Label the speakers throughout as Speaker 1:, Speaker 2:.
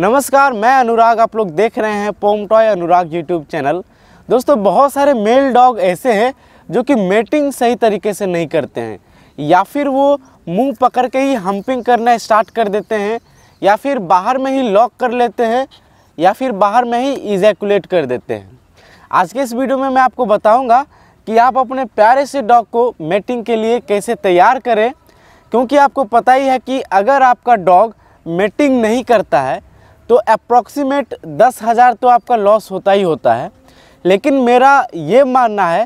Speaker 1: नमस्कार मैं अनुराग आप लोग देख रहे हैं पोम टॉय अनुराग यूट्यूब चैनल दोस्तों बहुत सारे मेल डॉग ऐसे हैं जो कि मेटिंग सही तरीके से नहीं करते हैं या फिर वो मुंह पकड़ के ही हम्पिंग करना स्टार्ट कर देते हैं या फिर बाहर में ही लॉक कर लेते हैं या फिर बाहर में ही इजैकुलेट कर देते हैं आज के इस वीडियो में मैं आपको बताऊँगा कि आप अपने प्यारे से डॉग को मेटिंग के लिए कैसे तैयार करें क्योंकि आपको पता ही है कि अगर आपका डॉग मेटिंग नहीं करता है तो अप्रॉक्सीमेट दस हज़ार तो आपका लॉस होता ही होता है लेकिन मेरा ये मानना है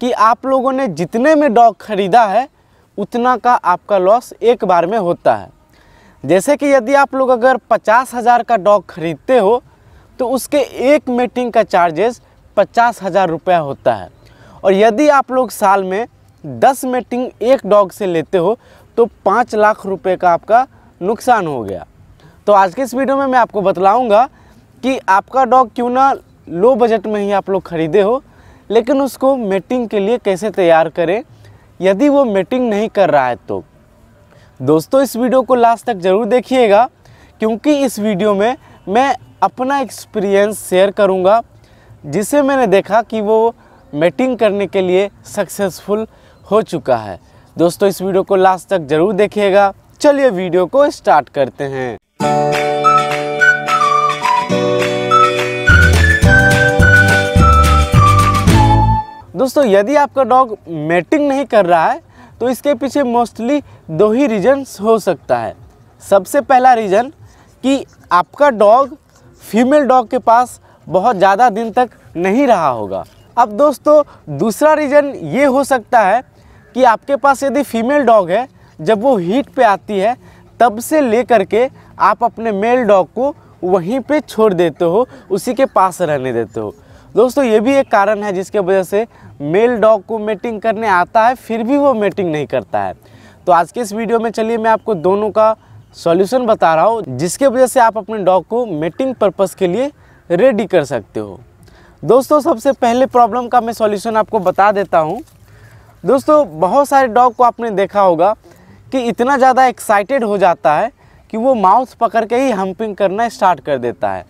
Speaker 1: कि आप लोगों ने जितने में डॉग ख़रीदा है उतना का आपका लॉस एक बार में होता है जैसे कि यदि आप लोग अगर पचास हज़ार का डॉग ख़रीदते हो तो उसके एक मीटिंग का चार्जेस पचास हज़ार रुपया होता है और यदि आप लोग साल में दस मीटिंग एक डॉग से लेते हो तो पाँच लाख रुपये का आपका नुकसान हो गया तो आज के इस वीडियो में मैं आपको बतलाऊँगा कि आपका डॉग क्यों ना लो बजट में ही आप लोग ख़रीदे हो लेकिन उसको मेटिंग के लिए कैसे तैयार करें यदि वो मेटिंग नहीं कर रहा है तो दोस्तों इस वीडियो को लास्ट तक ज़रूर देखिएगा क्योंकि इस वीडियो में मैं अपना एक्सपीरियंस शेयर करूंगा जिसे मैंने देखा कि वो मेटिंग करने के लिए सक्सेसफुल हो चुका है दोस्तों इस वीडियो को लास्ट तक ज़रूर देखिएगा चलिए वीडियो को स्टार्ट करते हैं दोस्तों यदि आपका डॉग मेटिंग नहीं कर रहा है तो इसके पीछे मोस्टली दो ही रीजन्स हो सकता है सबसे पहला रीज़न कि आपका डॉग फीमेल डॉग के पास बहुत ज़्यादा दिन तक नहीं रहा होगा अब दोस्तों दूसरा रीज़न ये हो सकता है कि आपके पास यदि फीमेल डॉग है जब वो हीट पे आती है तब से लेकर के आप अपने मेल डॉग को वहीं पे छोड़ देते हो उसी के पास रहने देते हो दोस्तों ये भी एक कारण है जिसके वजह से मेल डॉग को मेटिंग करने आता है फिर भी वो मेटिंग नहीं करता है तो आज के इस वीडियो में चलिए मैं आपको दोनों का सॉल्यूशन बता रहा हूँ जिसके वजह से आप अपने डॉग को मेटिंग पर्पस के लिए रेडी कर सकते हो दोस्तों सबसे पहले प्रॉब्लम का मैं सॉल्यूशन आपको बता देता हूँ दोस्तों बहुत सारे डॉग को आपने देखा होगा कि इतना ज़्यादा एक्साइटेड हो जाता है कि वो माउस पकड़ के ही हम्पिंग करना स्टार्ट कर देता है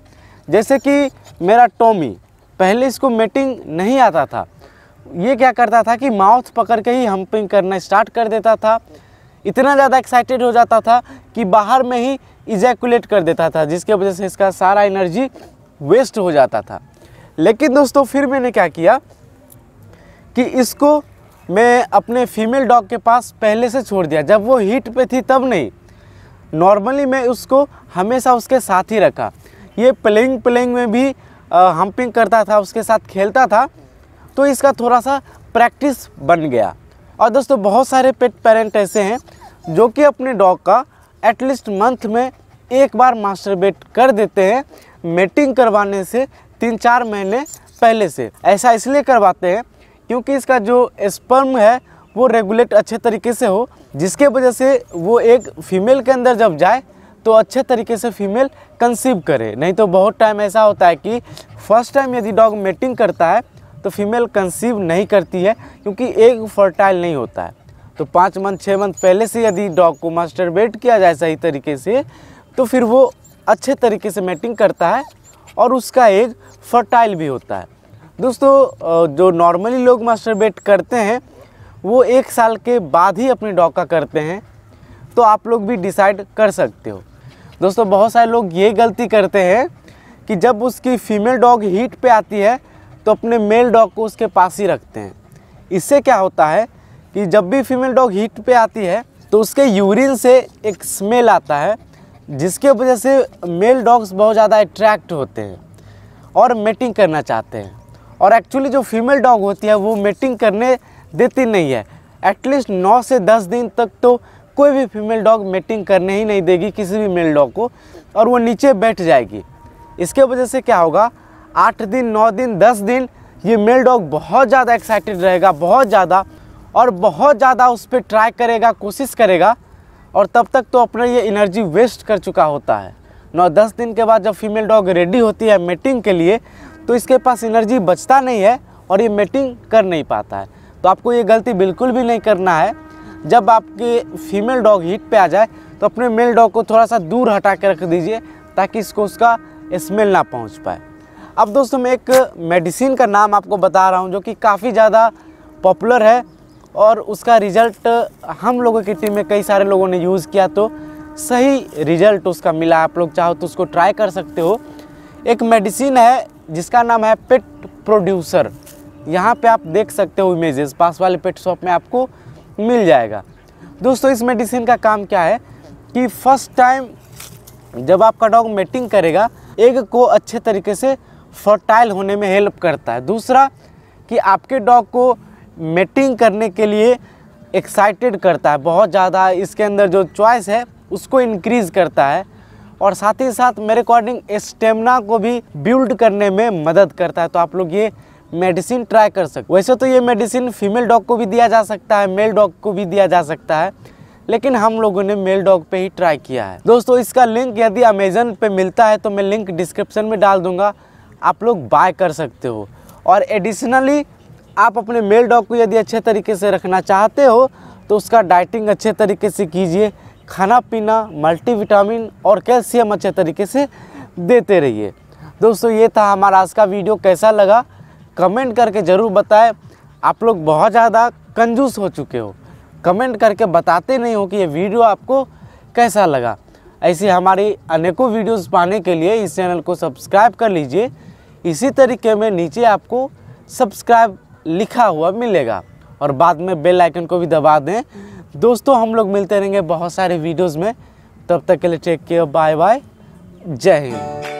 Speaker 1: जैसे कि मेरा टॉमी पहले इसको मेटिंग नहीं आता था ये क्या करता था कि माउथ पकड़ के ही हम्पिंग करना स्टार्ट कर देता था इतना ज़्यादा एक्साइटेड हो जाता था कि बाहर में ही इजैकुलेट कर देता था जिसके वजह से इसका सारा एनर्जी वेस्ट हो जाता था लेकिन दोस्तों फिर मैंने क्या किया कि इसको मैं अपने फीमेल डॉग के पास पहले से छोड़ दिया जब वो हीट पे थी तब नहीं नॉर्मली मैं उसको हमेशा उसके साथ ही रखा ये प्लेइंग प्लेइंग में भी हम्पिंग करता था उसके साथ खेलता था तो इसका थोड़ा सा प्रैक्टिस बन गया और दोस्तों बहुत सारे पेट पेरेंट ऐसे हैं जो कि अपने डॉग का एटलीस्ट मंथ में एक बार बेट कर देते हैं मेटिंग करवाने से तीन चार महीने पहले से ऐसा इसलिए करवाते हैं क्योंकि इसका जो स्पर्म है वो रेगुलेट अच्छे तरीके से हो जिसके वजह से वो एक फीमेल के अंदर जब जाए तो अच्छे तरीके से फीमेल कंसीव करे नहीं तो बहुत टाइम ऐसा होता है कि फर्स्ट टाइम यदि डॉग मेटिंग करता है तो फीमेल कंसीव नहीं करती है क्योंकि एक फर्टाइल नहीं होता है तो पाँच मंथ छः मंथ पहले से यदि डॉग को मास्टरबेट किया जाए सही तरीके से तो फिर वो अच्छे तरीके से मेटिंग करता है और उसका एग फर्टाइल भी होता है दोस्तों जो नॉर्मली लोग मास्टरबेट करते हैं वो एक साल के बाद ही अपने डॉग का करते हैं तो आप लोग भी डिसाइड कर सकते हो दोस्तों बहुत सारे लोग ये गलती करते हैं कि जब उसकी फीमेल डॉग हीट पे आती है तो अपने मेल डॉग को उसके पास ही रखते हैं इससे क्या होता है कि जब भी फीमेल डॉग हीट पे आती है तो उसके यूरिन से एक स्मेल आता है जिसके वजह से मेल डॉग्स बहुत ज़्यादा अट्रैक्ट होते हैं और मेटिंग करना चाहते हैं और एक्चुअली जो फीमेल डॉग होती है वो मेटिंग करने देती नहीं है एटलीस्ट नौ से दस दिन तक तो कोई भी फीमेल डॉग मेटिंग करने ही नहीं देगी किसी भी मेल डॉग को और वो नीचे बैठ जाएगी इसके वजह से क्या होगा आठ दिन नौ दिन दस दिन ये मेल डॉग बहुत ज़्यादा एक्साइटेड रहेगा बहुत ज़्यादा और बहुत ज़्यादा उस पर ट्राई करेगा कोशिश करेगा और तब तक तो अपना ये एनर्जी वेस्ट कर चुका होता है नौ दस दिन के बाद जब फीमेल डॉग रेडी होती है मेटिंग के लिए तो इसके पास एनर्जी बचता नहीं है और ये मेटिंग कर नहीं पाता है तो आपको ये गलती बिल्कुल भी नहीं करना है जब आपके फीमेल डॉग हीट पे आ जाए तो अपने मेल डॉग को थोड़ा सा दूर हटा के रख दीजिए ताकि इसको उसका स्मेल ना पहुंच पाए अब दोस्तों मैं एक मेडिसिन का नाम आपको बता रहा हूँ जो कि काफ़ी ज़्यादा पॉपुलर है और उसका रिज़ल्ट हम लोगों की टीम में कई सारे लोगों ने यूज़ किया तो सही रिज़ल्ट उसका मिला आप लोग चाहो तो उसको ट्राई कर सकते हो एक मेडिसिन है जिसका नाम है पेट प्रोड्यूसर यहाँ पे आप देख सकते हो इमेजेस पास वाले पेट शॉप में आपको मिल जाएगा दोस्तों इस मेडिसिन का काम क्या है कि फर्स्ट टाइम जब आपका डॉग मेटिंग करेगा एग को अच्छे तरीके से फर्टाइल होने में हेल्प करता है दूसरा कि आपके डॉग को मेटिंग करने के लिए एक्साइटेड करता है बहुत ज़्यादा इसके अंदर जो चॉइस है उसको इनक्रीज़ करता है और साथ ही साथ मेरे अकॉर्डिंग स्टेमिना को भी बिल्ड करने में मदद करता है तो आप लोग ये मेडिसिन ट्राई कर सकते वैसे तो ये मेडिसिन फीमेल डॉग को भी दिया जा सकता है मेल डॉग को भी दिया जा सकता है लेकिन हम लोगों ने मेल डॉग पे ही ट्राई किया है दोस्तों इसका लिंक यदि अमेजन पे मिलता है तो मैं लिंक डिस्क्रिप्शन में डाल दूंगा आप लोग बाय कर सकते हो और एडिशनली आप अपने मेल डॉग को यदि अच्छे तरीके से रखना चाहते हो तो उसका डाइटिंग अच्छे तरीके से कीजिए खाना पीना मल्टीविटामिन और कैल्शियम अच्छे तरीके से देते रहिए दोस्तों ये था हमारा आज का वीडियो कैसा लगा कमेंट करके ज़रूर बताएं आप लोग बहुत ज़्यादा कंजूस हो चुके हो कमेंट करके बताते नहीं हो कि ये वीडियो आपको कैसा लगा ऐसी हमारी अनेकों वीडियोस पाने के लिए इस चैनल को सब्सक्राइब कर लीजिए इसी तरीके में नीचे आपको सब्सक्राइब लिखा हुआ मिलेगा और बाद में बेल आइकन को भी दबा दें दोस्तों हम लोग मिलते रहेंगे बहुत सारे वीडियोज़ में तब तक के लिए टेक केयर बाय बाय जय हिंद